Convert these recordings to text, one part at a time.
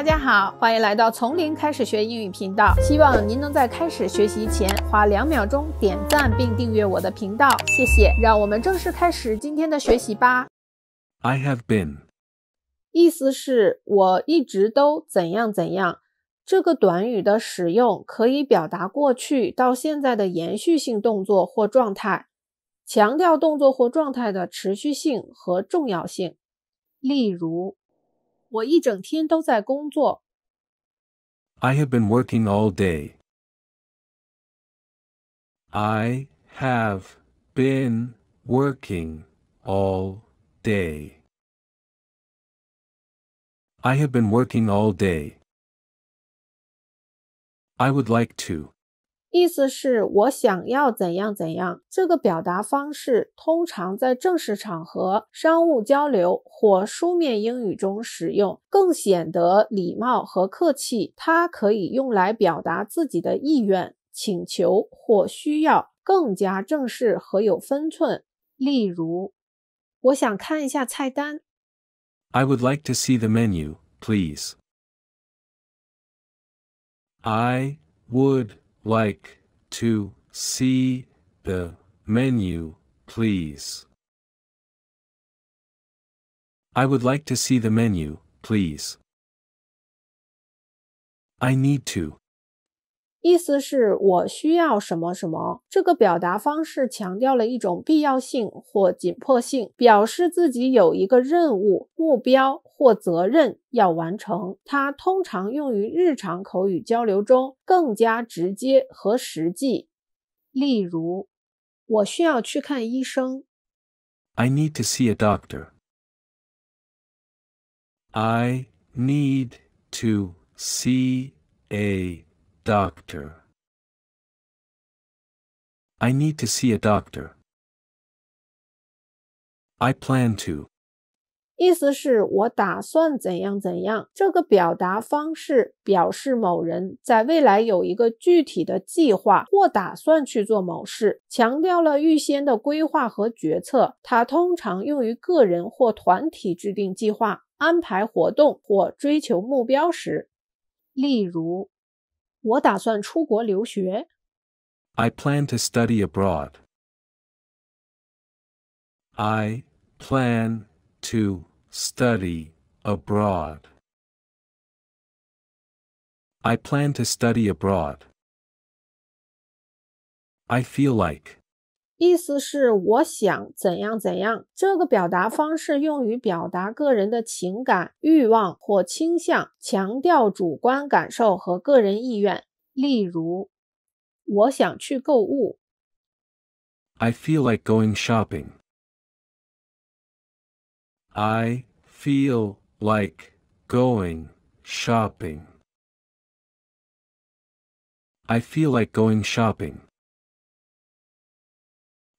大家好，欢迎来到从零开始学英语频道。希望您能在开始学习前花两秒钟点赞并订阅我的频道，谢谢。让我们正式开始今天的学习吧。I have been，意思是“我一直都怎样怎样”。这个短语的使用可以表达过去到现在的延续性动作或状态，强调动作或状态的持续性和重要性。例如。我一整天都在工作。I have been working all day. I have been working all day. I have been working all day. I would like to. 意思是，我想要怎样怎样。这个表达方式通常在正式场合、商务交流或书面英语中使用，更显得礼貌和客气。它可以用来表达自己的意愿、请求或需要，更加正式和有分寸。例如，我想看一下菜单。I would like to see the menu, please. I would. like to see the menu, please? I would like to see the menu, please. I need to. 意思是，我需要什么什么。这个表达方式强调了一种必要性或紧迫性，表示自己有一个任务、目标或责任要完成。它通常用于日常口语交流中，更加直接和实际。例如，我需要去看医生。I need to see a doctor. I need to see a. Doctor, I need to see a doctor. I plan to. 意思是我打算怎样怎样。这个表达方式表示某人在未来有一个具体的计划或打算去做某事，强调了预先的规划和决策。它通常用于个人或团体制定计划、安排活动或追求目标时，例如。我打算出国留学。I plan to study abroad. I plan to study abroad. I plan to study abroad. I feel like. 意思是我想怎样怎样。这个表达方式用于表达个人的情感、欲望或倾向，强调主观感受和个人意愿。例如，我想去购物。I feel like going shopping. I feel like going shopping. I feel like going shopping.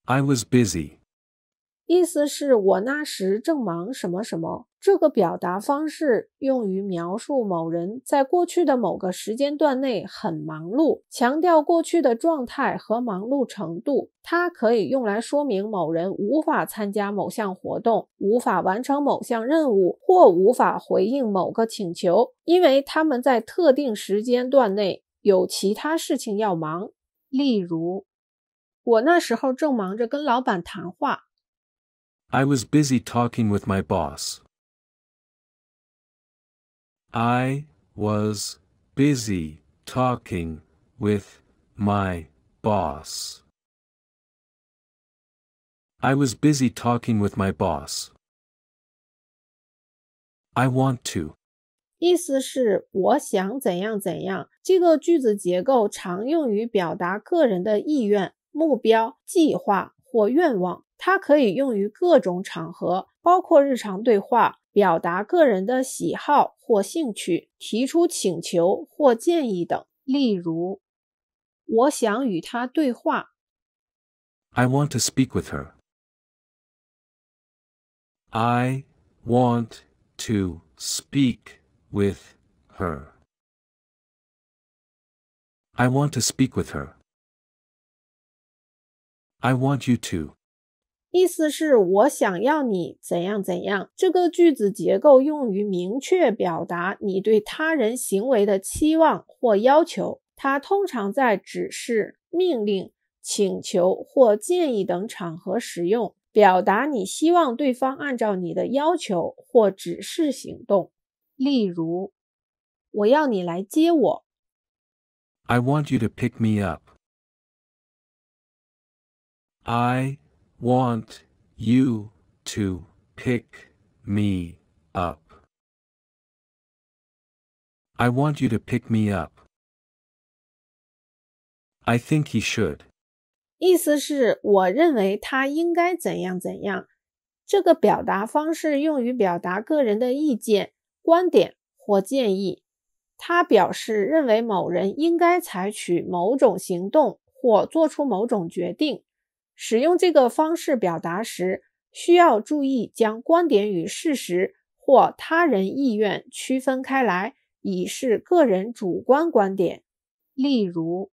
I was busy，意思是我那时正忙什么什么。这个表达方式用于描述某人在过去的某个时间段内很忙碌，强调过去的状态和忙碌程度。它可以用来说明某人无法参加某项活动、无法完成某项任务或无法回应某个请求，因为他们在特定时间段内有其他事情要忙。例如。我那时候正忙着跟老板谈话。I was busy talking with my boss. I was busy talking with my boss. I was busy talking with my boss. I want to. 意思是我想怎样怎样。这个句子结构常用于表达个人的意愿。目标、计划或愿望，它可以用于各种场合，包括日常对话、表达个人的喜好或兴趣、提出请求或建议等。例如，我想与她对话。I want to speak with her. I want to speak with her. I want to speak with her. I want you to，意思是“我想要你怎样怎样”。这个句子结构用于明确表达你对他人行为的期望或要求。它通常在指示、命令、请求或建议等场合使用，表达你希望对方按照你的要求或指示行动。例如，我要你来接我。I want you to pick me up. I want you to pick me up. I want you to pick me up. I think he should. 意思是我认为他应该怎样怎样。这个表达方式用于表达个人的意见、观点或建议。他表示认为某人应该采取某种行动或做出某种决定。使用这个方式表达时，需要注意将观点与事实或他人意愿区分开来，以示个人主观观点。例如，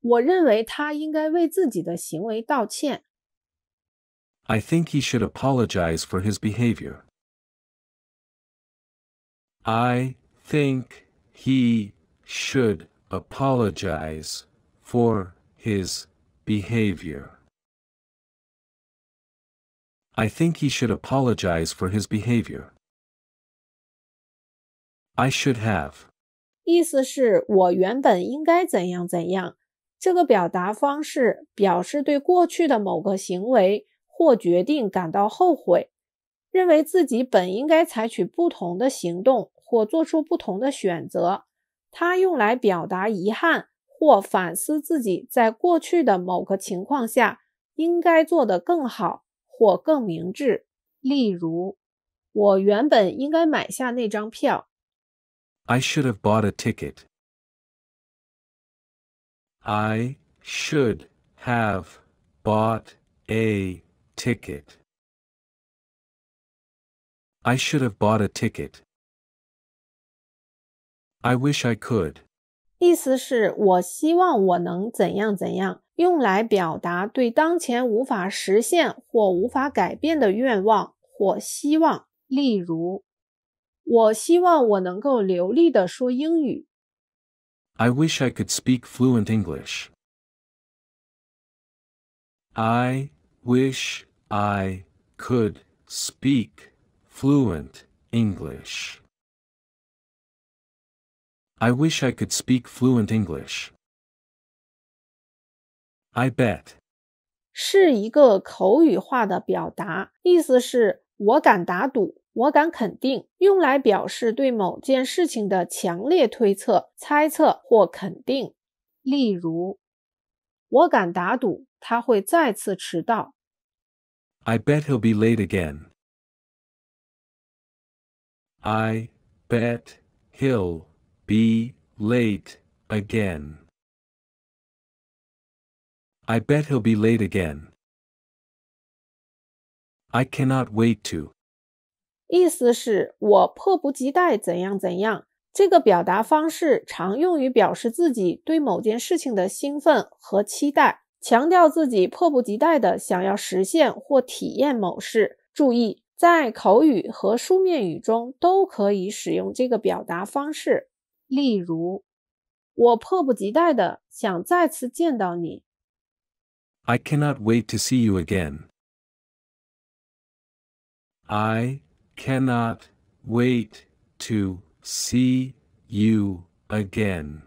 我认为他应该为自己的行为道歉。I think he should apologize for his behavior. I think he should apologize for his Behavior. I think he should apologize for his behavior. I should have. 意思是我原本应该怎样怎样。这个表达方式表示对过去的某个行为或决定感到后悔，认为自己本应该采取不同的行动或做出不同的选择。它用来表达遗憾。或反思自己在过去的某个情况下应该做得更好或更明智。例如，我原本应该买下那张票。I should have bought a ticket. I should have bought a ticket. I should have bought a ticket. I wish I could. 意思是我希望我能怎样怎样，用来表达对当前无法实现或无法改变的愿望或希望。例如，我希望我能够流利的说英语。I wish I could speak fluent English. I wish I could speak fluent English. I wish I could speak fluent English. I bet. 是一个口语化的表达，意思是我敢打赌，我敢肯定，用来表示对某件事情的强烈推测、猜测或肯定。例如，我敢打赌他会再次迟到。I bet he'll be late again. I bet he'll Be late again. I bet he'll be late again. I cannot wait to. 意思是我迫不及待怎样怎样。这个表达方式常用于表示自己对某件事情的兴奋和期待，强调自己迫不及待地想要实现或体验某事。注意，在口语和书面语中都可以使用这个表达方式。例如，我迫不及待的想再次见到你。I cannot wait to see you again. I cannot wait to see you again.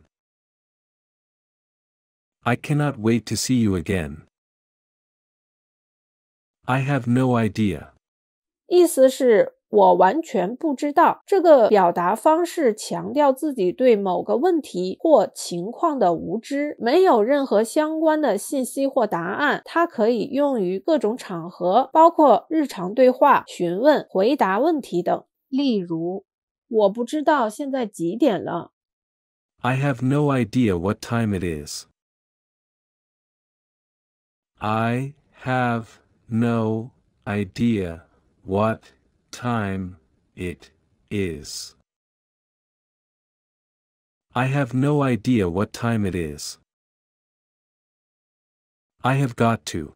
I cannot wait to see you again. I have no idea. 意思是我完全不知道这个表达方式强调自己对某个问题或情况的无知，没有任何相关的信息或答案。它可以用于各种场合，包括日常对话、询问、回答问题等。例如，我不知道现在几点了。I have no idea what time it is. I have no idea what. Time it is. I have no idea what time it is. I have got to.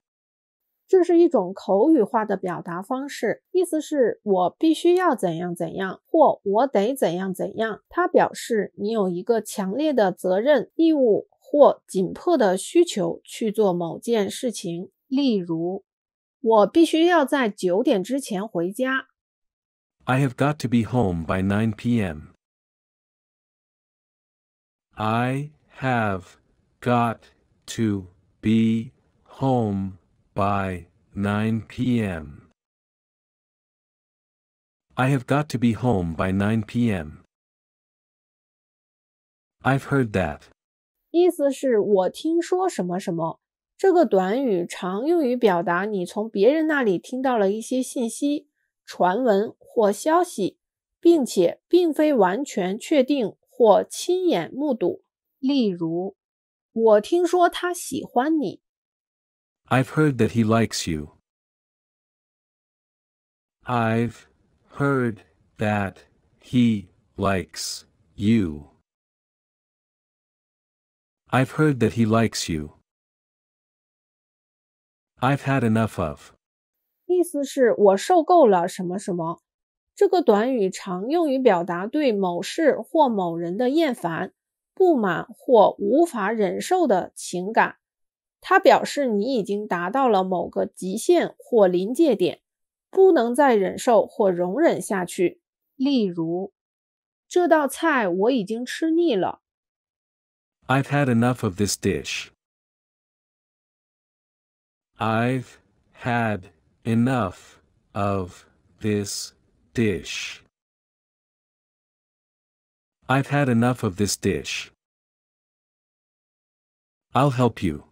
这是一种口语化的表达方式，意思是“我必须要怎样怎样”或“我得怎样怎样”。它表示你有一个强烈的责任、义务或紧迫的需求去做某件事情。例如，我必须要在九点之前回家。I have got to be home by 9 p.m. I have got to be home by 9 p.m. I have got to be home by 9 p.m. I've heard that. 意思是我听说什么什么。这个短语常用于表达你从别人那里听到了一些信息。传闻或消息，并且并非完全确定或亲眼目睹。例如，我听说他喜欢你。I've heard that he likes you. I've heard that he likes you. I've heard that he likes you. I've had enough of. 意思是我受够了什么什么。这个短语常用于表达对某事或某人的厌烦、不满或无法忍受的情感。它表示你已经达到了某个极限或临界点，不能再忍受或容忍下去。例如，这道菜我已经吃腻了。I've had enough of this dish. I've had. enough of this dish. I've had enough of this dish. I'll help you.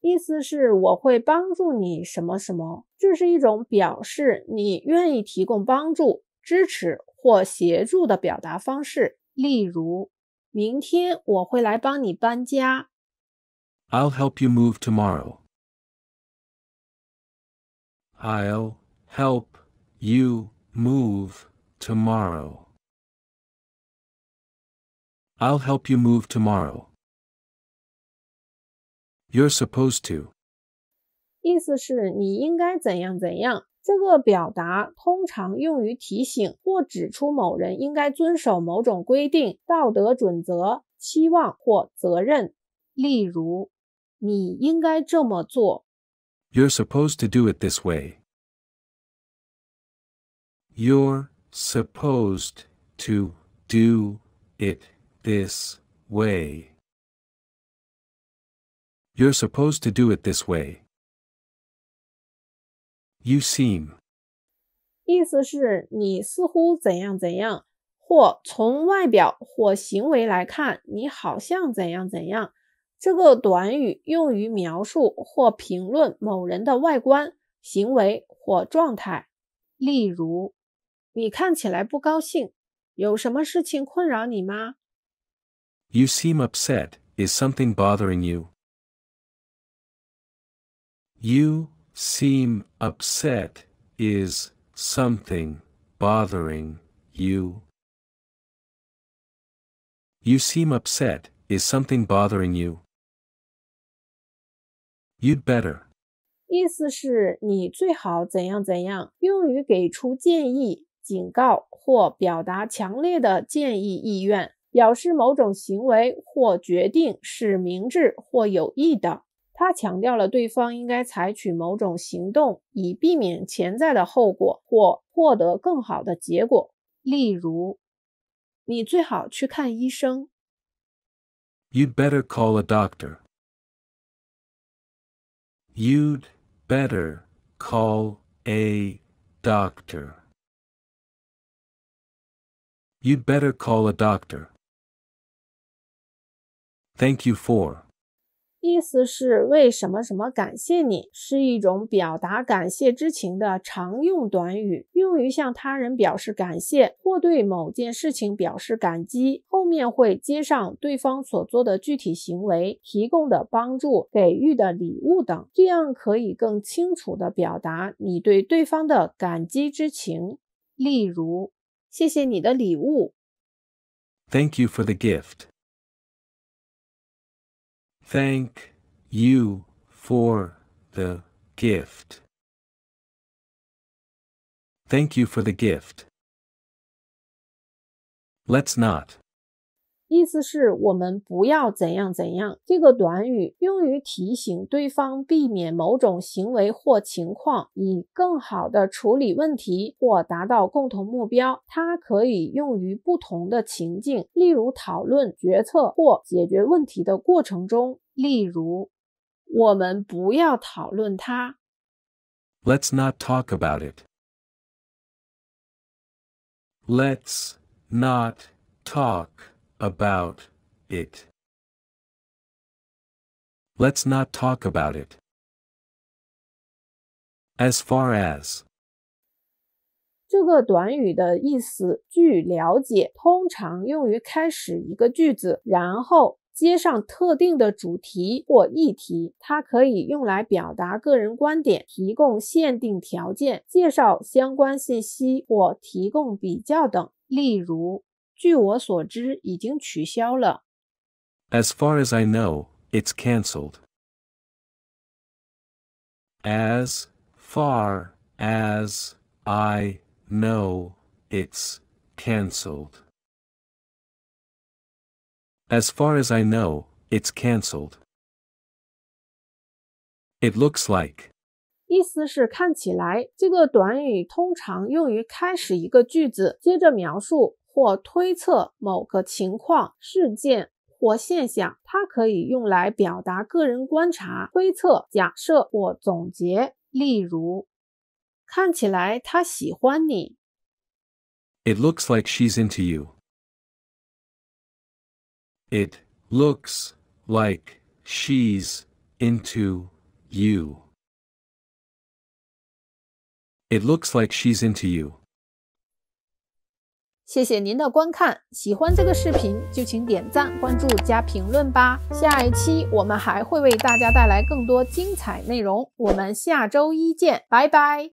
意思是我会帮助你什么什么，这是一种表示你愿意提供帮助、支持或协助的表达方式。例如，明天我会来帮你搬家。I'll help you move tomorrow. I'll help you move tomorrow. I'll help you move tomorrow. You're supposed to. 意思是你应该怎样怎样。这个表达通常用于提醒或指出某人应该遵守某种规定、道德准则、期望或责任。例如，你应该这么做。you're supposed to do it this way. You're supposed to do it this way. You're supposed to do it this way. You seem. 意思是你似乎怎样怎样，或从外表或行为来看，你好像怎样怎样。这个短语用于描述或评论某人的外观、行为或状态。例如，你看起来不高兴，有什么事情困扰你吗？You seem upset. Is something bothering you? You seem upset. Is something bothering you? You seem upset. Is something bothering you? You'd better，意思是你最好怎样怎样，用于给出建议、警告或表达强烈的建议意愿，表示某种行为或决定是明智或有益的。他强调了对方应该采取某种行动，以避免潜在的后果或获得更好的结果。例如，你最好去看医生。You'd better call a doctor. You'd better call a doctor. You'd better call a doctor. Thank you for. 意思是为什么什么感谢你，是一种表达感谢之情的常用短语，用于向他人表示感谢或对某件事情表示感激。后面会接上对方所做的具体行为、提供的帮助、给予的礼物等，这样可以更清楚地表达你对对方的感激之情。例如，谢谢你的礼物。Thank you for the gift. Thank you for the gift. Thank you for the gift. Let's not. 意思是，我们不要怎样怎样。这个短语用于提醒对方避免某种行为或情况，以更好的处理问题或达到共同目标。它可以用于不同的情境，例如讨论、决策或解决问题的过程中。例如，我们不要讨论它。Let's not talk about it. Let's not talk. about it. Let's not talk about it. As far as 这个短语的意思，据了解，通常用于开始一个句子，然后接上特定的主题或议题。它可以用来表达个人观点，提供限定条件，介绍相关信息或提供比较等。例如。据我所知，已经取消了。As far as I know, it's cancelled. As far as I know, it's cancelled. As far as I know, it's cancelled. It looks like. 意思是看起来，这个短语通常用于开始一个句子，接着描述或推测某个情况、事件或现象，它可以用来表达个人观察、推测、假设或总结。例如，看起来他喜欢你。It looks like she's into you. It looks like she's into you. It looks like she's into you. 谢谢您的观看，喜欢这个视频就请点赞、关注加评论吧。下一期我们还会为大家带来更多精彩内容，我们下周一见，拜拜。